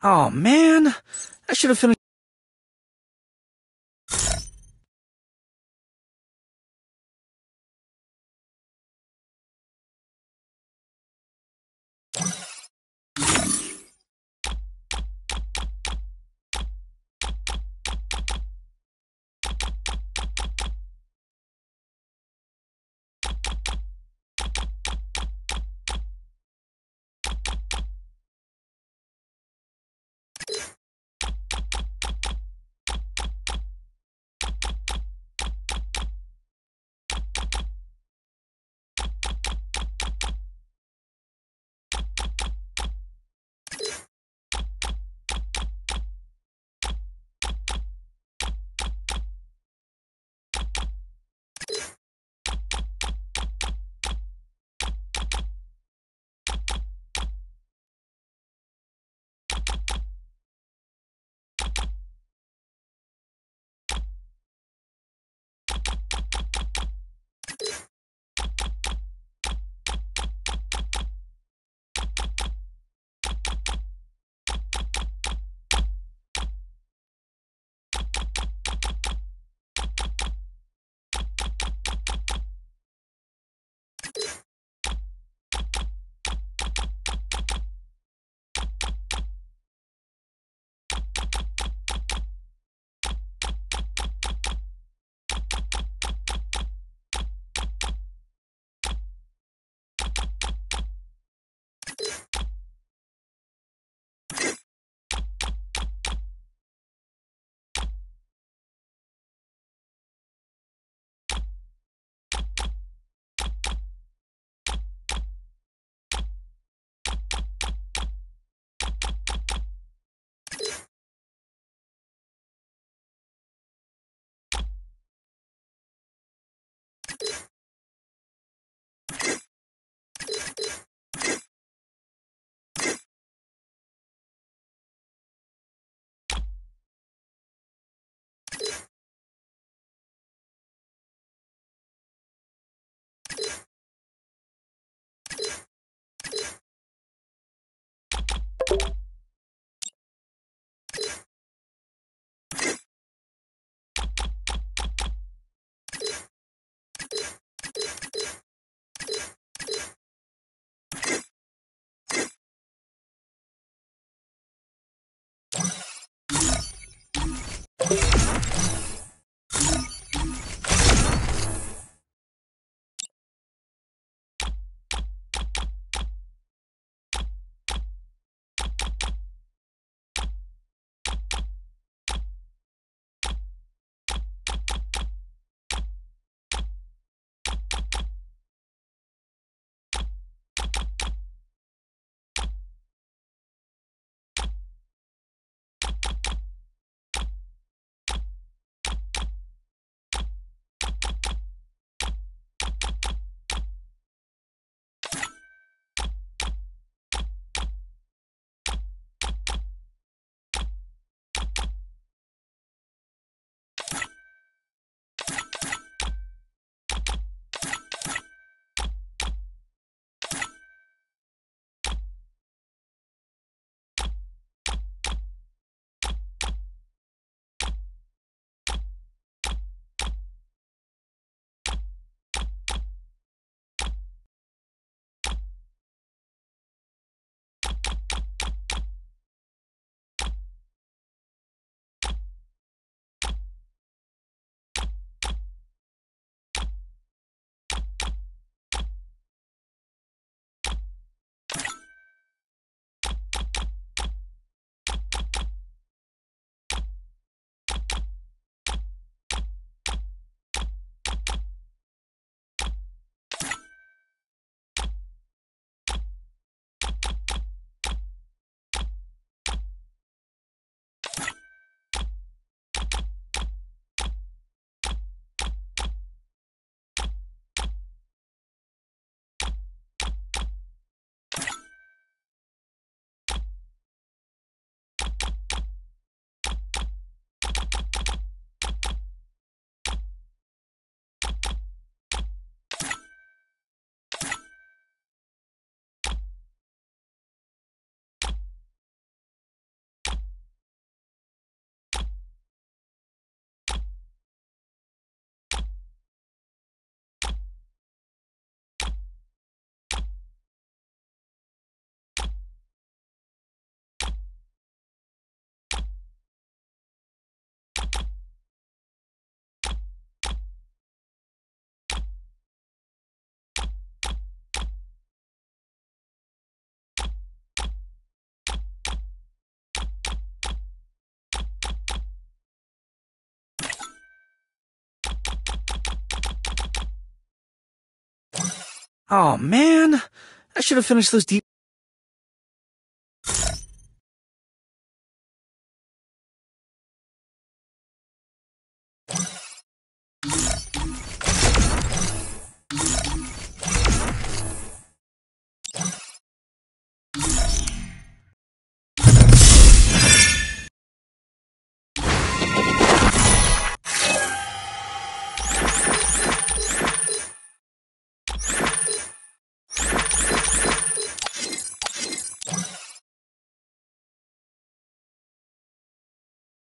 Oh man, I should have finished. you Thank you. Oh man, I should have finished those deep